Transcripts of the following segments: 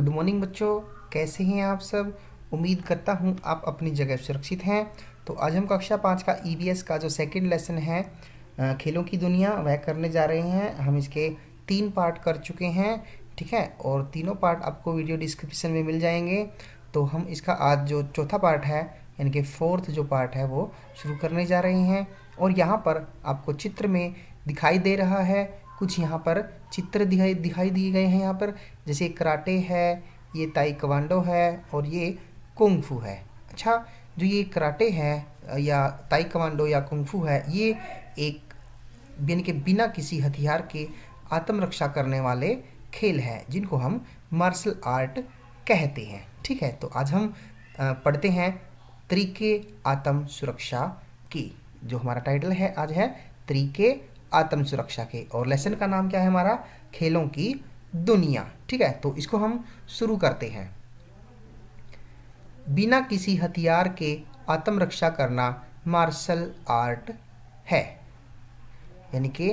good morning बच्चों कैसे हैं आप सब उम्मीद करता हूँ आप अपनी जगह सुरक्षित हैं तो आज हम कक्षा पाँच का ई e का जो सेकेंड लेसन है खेलों की दुनिया वह करने जा रहे हैं हम इसके तीन पार्ट कर चुके हैं ठीक है और तीनों पार्ट आपको वीडियो डिस्क्रिप्शन में मिल जाएंगे तो हम इसका आज जो चौथा पार्ट है यानी कि फोर्थ जो पार्ट है वो शुरू करने जा रहे हैं और यहाँ पर आपको चित्र में दिखाई दे रहा है कुछ यहाँ पर चित्र दिखाई दिखाई दिए गए हैं यहाँ पर जैसे कराटे है ये ताइकवांडो है और ये कुंगफू है अच्छा जो ये कराटे है या ताइकवांडो या कुंगफू है ये एक यानी कि बिना किसी हथियार के आत्मरक्षा करने वाले खेल हैं जिनको हम मार्शल आर्ट कहते हैं ठीक है तो आज हम पढ़ते हैं तरीके आत्म सुरक्षा की जो हमारा टाइटल है आज है तरीके आत्म सुरक्षा के और लेसन का नाम क्या है हमारा खेलों की दुनिया ठीक है तो इसको हम शुरू करते हैं बिना किसी हथियार के आत्मरक्षा करना मार्शल आर्ट है यानी कि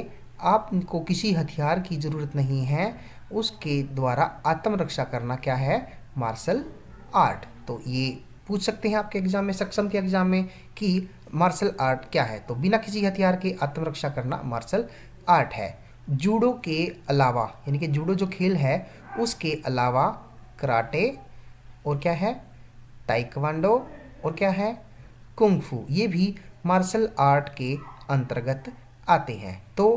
आपको किसी हथियार की ज़रूरत नहीं है उसके द्वारा आत्मरक्षा करना क्या है मार्शल आर्ट तो ये पूछ सकते हैं आपके एग्ज़ाम में सक्षम के एग्ज़ाम में कि मार्शल आर्ट क्या है तो बिना किसी हथियार के आत्मरक्षा करना मार्शल आर्ट है जूडो के अलावा यानी कि जूडो जो खेल है उसके अलावा कराटे और क्या है ताइकवांडो और क्या है कुंगफू ये भी मार्शल आर्ट के अंतर्गत आते हैं तो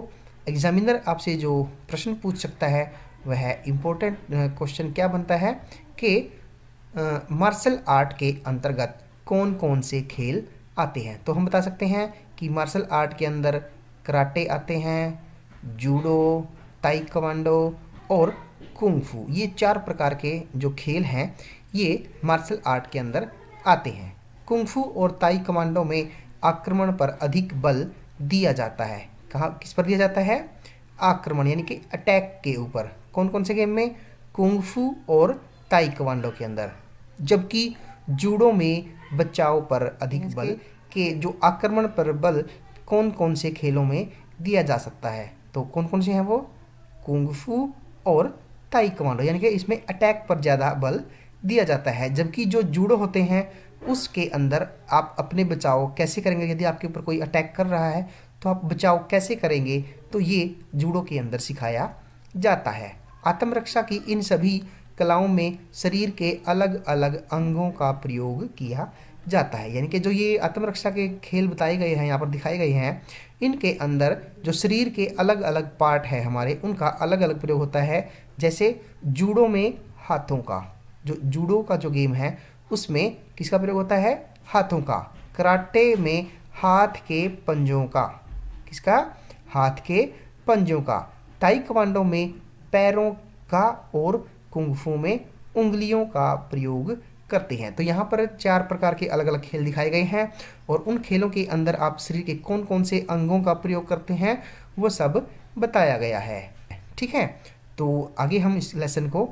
एग्जामिनर आपसे जो प्रश्न पूछ सकता है वह इम्पोर्टेंट क्वेश्चन क्या बनता है कि मार्शल आर्ट के अंतर्गत कौन कौन से खेल आते हैं तो हम बता सकते हैं कि मार्शल आर्ट के अंदर कराटे आते हैं जूडो कमांडो और कुंगफू ये चार प्रकार के जो खेल हैं ये मार्शल आर्ट के अंदर आते हैं कुंगफू और ताई कमांडो में आक्रमण पर अधिक बल दिया जाता है कहाँ किस पर दिया जाता है आक्रमण यानी कि अटैक के ऊपर कौन कौन से गेम में कुंगफू और कमांडो के अंदर जबकि जूडो में बचाव पर अधिक बल के जो आक्रमण पर बल कौन कौन से खेलों में दिया जा सकता है तो कौन कौन से हैं वो कुंगफू और ताई कमांडो यानी कि इसमें अटैक पर ज़्यादा बल दिया जाता है जबकि जो जूडो होते हैं उसके अंदर आप अपने बचाव कैसे करेंगे यदि आपके ऊपर कोई अटैक कर रहा है तो आप बचाव कैसे करेंगे तो ये जूडो के अंदर सिखाया जाता है आत्मरक्षा की इन सभी कलाओं में शरीर के अलग अलग अंगों का प्रयोग किया जाता है यानी कि जो ये आत्मरक्षा के खेल बताए गए हैं यहाँ पर दिखाए गए हैं इनके अंदर जो शरीर के अलग अलग पार्ट है हमारे उनका अलग अलग प्रयोग होता है जैसे जूडो में हाथों का जो जूडो का जो गेम है उसमें किसका प्रयोग होता है हाथों का कराटे में हाथ के पंजों का किसका हाथ के पंजों का ताइकवांडो में पैरों का और कुंगफू में उंगलियों का प्रयोग करते हैं तो यहाँ पर चार प्रकार के अलग अलग खेल दिखाए गए हैं और उन खेलों के अंदर आप शरीर के कौन कौन से अंगों का प्रयोग करते हैं वो सब बताया गया है ठीक है तो आगे हम इस लेसन को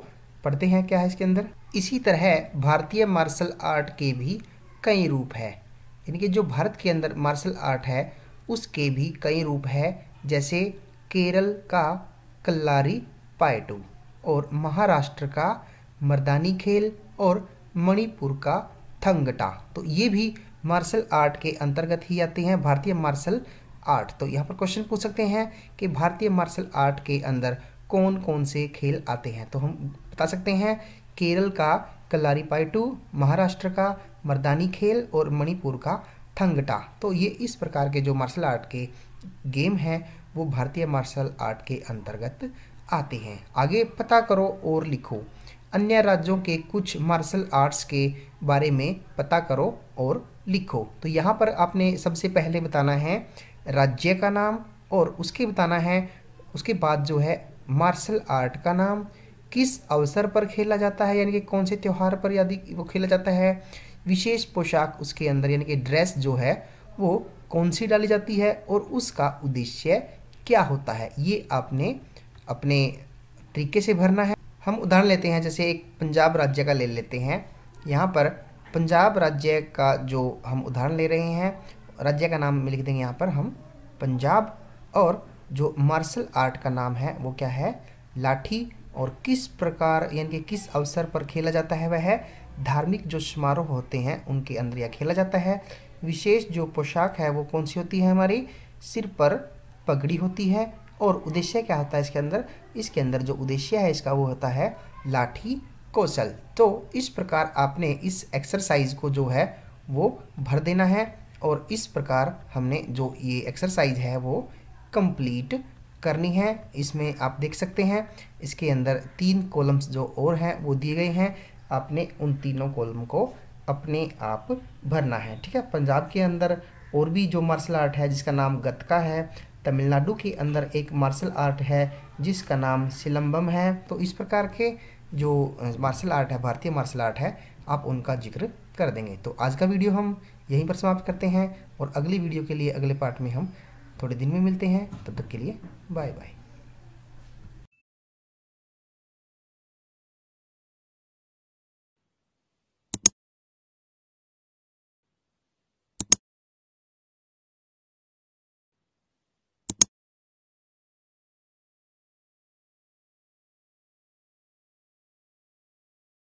पढ़ते हैं क्या है इसके अंदर इसी तरह भारतीय मार्शल आर्ट के भी कई रूप है यानी कि जो भारत के अंदर मार्शल आर्ट है उसके भी कई रूप है जैसे केरल का कल्लारी पायटू और महाराष्ट्र का मर्दानी खेल और मणिपुर का थंगटा तो ये भी मार्शल आर्ट के अंतर्गत ही आते हैं भारतीय मार्शल आर्ट तो यहाँ पर क्वेश्चन पूछ सकते हैं कि भारतीय मार्शल आर्ट के अंदर कौन कौन से खेल आते हैं तो हम बता सकते हैं केरल का पाइटू महाराष्ट्र का मर्दानी खेल और मणिपुर का थंगटा तो ये इस प्रकार के जो मार्शल आर्ट के गेम हैं वो भारतीय मार्शल आर्ट के अंतर्गत आते हैं आगे पता करो और लिखो अन्य राज्यों के कुछ मार्शल आर्ट्स के बारे में पता करो और लिखो तो यहाँ पर आपने सबसे पहले बताना है राज्य का नाम और उसके बताना है उसके बाद जो है मार्शल आर्ट का नाम किस अवसर पर खेला जाता है यानी कि कौन से त्यौहार पर यदि वो खेला जाता है विशेष पोशाक उसके अंदर यानी कि ड्रेस जो है वो कौन सी डाली जाती है और उसका उद्देश्य क्या होता है ये आपने अपने तरीके से भरना है हम उदाहरण लेते हैं जैसे एक पंजाब राज्य का ले लेते हैं यहाँ पर पंजाब राज्य का जो हम उदाहरण ले रहे हैं राज्य का नाम लिख देंगे यहाँ पर हम पंजाब और जो मार्शल आर्ट का नाम है वो क्या है लाठी और किस प्रकार यानी कि किस अवसर पर खेला जाता है वह है धार्मिक जो समारोह होते हैं उनके अंदर यह खेला जाता है विशेष जो पोशाक है वो कौन सी होती है हमारी सिर पर पगड़ी होती है और उद्देश्य क्या होता है इसके अंदर इसके अंदर जो उद्देश्य है इसका वो होता है लाठी कौशल तो इस प्रकार आपने इस एक्सरसाइज को जो है वो भर देना है और इस प्रकार हमने जो ये एक्सरसाइज है वो कंप्लीट करनी है इसमें आप देख सकते हैं इसके अंदर तीन कॉलम्स जो और हैं वो दिए गए हैं आपने उन तीनों कॉलम को अपने आप भरना है ठीक है पंजाब के अंदर और भी जो मार्शल आर्ट है जिसका नाम गतका है तमिलनाडु के अंदर एक मार्शल आर्ट है जिसका नाम सिलम्बम है तो इस प्रकार के जो मार्शल आर्ट है भारतीय मार्शल आर्ट है आप उनका जिक्र कर देंगे तो आज का वीडियो हम यहीं पर समाप्त करते हैं और अगली वीडियो के लिए अगले पार्ट में हम थोड़े दिन में मिलते हैं तब तक के लिए बाय बाय